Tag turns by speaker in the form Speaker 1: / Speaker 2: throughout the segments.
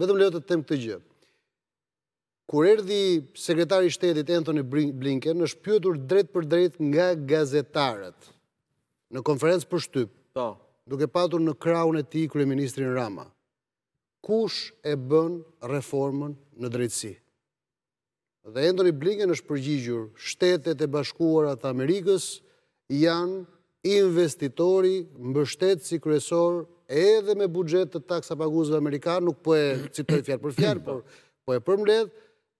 Speaker 1: vetëm lejo të temë këtë gjë. Kur erdi sekretari shtetit Anthony Blinken, është pjotur drejt për drejt nga gazetarët, në konferencë për shtyp, po. duke patur në kraun e ti kërë ministrin Rama. Kush e bën reformën në drejtësi? Dhe Anthony Blinken është përgjigjur, shtetet e bashkuarat Amerikës janë investitori mbështet si kryesor edhe me budget të taksa paguzve Amerikanë, nuk po e citoj fjarë për fjarë, por po e përmredh,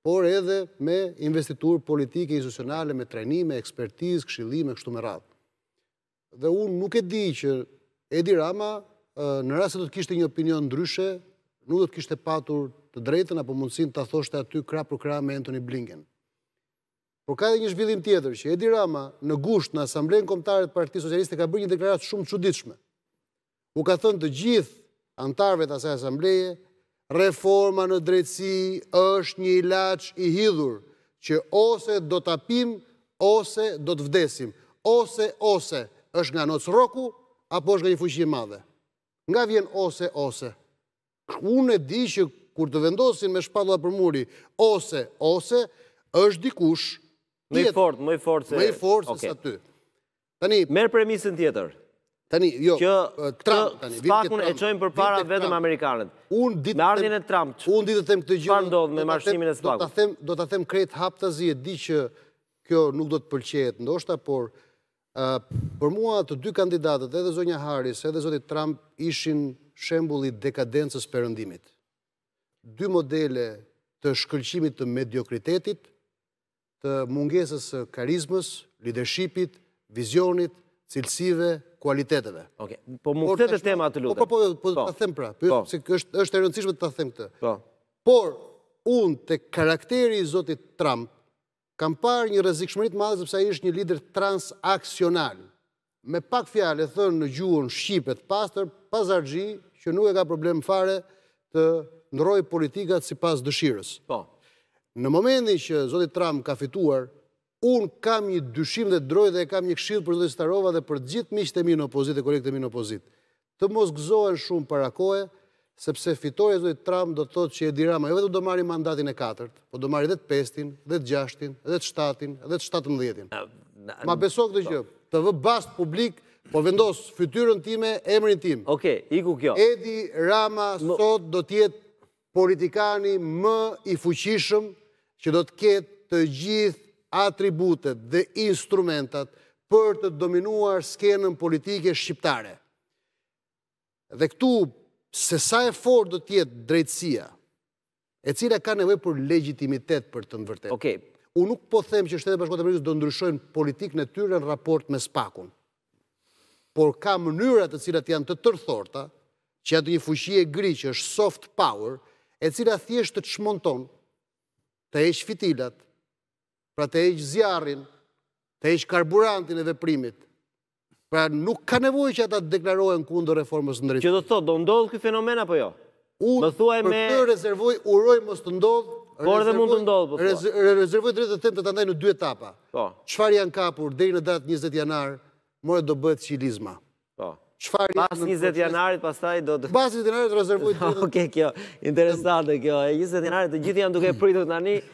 Speaker 1: por edhe me investitur politike institucionale, me trenime, ekspertiz, këshillime, kështu me ratë. Dhe unë nuk e di që Edi Rama, në rrasë të të kishtë një opinion ndryshe, nuk do të kishtë patur të drejten apo mundësin të athoshte aty kra për kra me Anthony Blinken. Por ka edhe një zhvillim tjetër që Edi Rama në gusht në Asamblejnë Komtarët Parti Socialiste ka bërë një deklarat shumë që ditshme. U ka thënë të gjithë antarve të asaj Asambleje, reforma në drejtësi është një ilaq i hidhur që ose do të apim, ose do të vdesim, ose, ose është nga nocë roku, apo është nga një fuqinë madhe. Nga vjen ose, ose. Unë e di që kur të vendosin me shpadla për muri, ose, ose, është dikush, Më i fort, më i fort se... Më i fort se sa ty. Merë premisën tjetër. Tani, jo, Trump, tani, vim këtë Trump. Spakun e qojnë për para vetëm Amerikanët. Me ardhjën e Trump, par ndodhë me marshimin e spakun. Do të them të zi e di që kjo nuk do të pëlqejet ndoshta, por për mua të dy kandidatët, edhe Zonja Harris, edhe Zotit Trump, ishin shembuli dekadencës përëndimit. Dy modele të shkëllqimit të mediokritetit, të mungesës karizmës, leadershipit, vizionit, cilësive, kualiteteve. Po më këtë të tema të lutë. Po po, po, po, po. të them pra, është e rëndësishme të të them këtë. Por, unë të karakteri i Zotit Trump, kam parë një rëzikshmërit madhë zëpësa i është një lider transakcional. Me pak fjale, thënë në gjuën Shqipët, pastor, pazargji, që nuk e ka problem fare të ndrojë politikat si pas dëshirës. Po, po. Në momentin që Zotit Trump ka fituar, unë kam një dyshim dhe droj dhe kam një kshilë për Zotit Starova dhe për gjithë miqët e minë opozit e korekte minë opozit. Të mos gëzohen shumë para kohë, sepse fitore Zotit Trump do të thotë që Edi Rama, jo vetëm do marri mandatin e 4, po do marri dhe të 5 dhe të 6 dhe të 7 dhe të 17-in. Ma beso këtë gjë, të vë bast publik, po vendos fytyrën time, emrin tim. Oke, iku kjo. Edi Rama sot do tjetë politikani më i fuqishëm që do të ketë të gjithë atributet dhe instrumentat për të dominuar skenën politike shqiptare. Dhe këtu, se sa e forë do tjetë drejtsia, e cila ka nevoj për legitimitet për të nëvërtet. Unë nuk po them që shtetë bashkotë Amerikës do ndryshojnë politik në tyre në raport me spakun, por ka mënyrat e cilat janë të tërthorta, që janë të një fushie gri që është soft power, e cila thjeshtë të të shmonton të eqë fitilat, pra të eqë zjarin, të eqë karburantin e veprimit, pra nuk ka nevoj që ata të deklarohen kundë reformës në drejtë. Që do të thotë, do ndodhë jo? këtë fenomena për jo? Unë për të rezervoj, uroj mos të ndodhë, Por dhe mund të ndodhë, për të Rezervoj të rritë të temë të të ndaj në dy etapa. Qëfar po. janë kapur, dhe i në datë 20 janar, mërë do bëhet qilizma. Po. Pas 20 janarit, pas taj do të... Pas 20 janarit, rezervoj të... Oke, kjo, interesantë kjo. 20 janarit, të gjithë janë duke pritë të nani...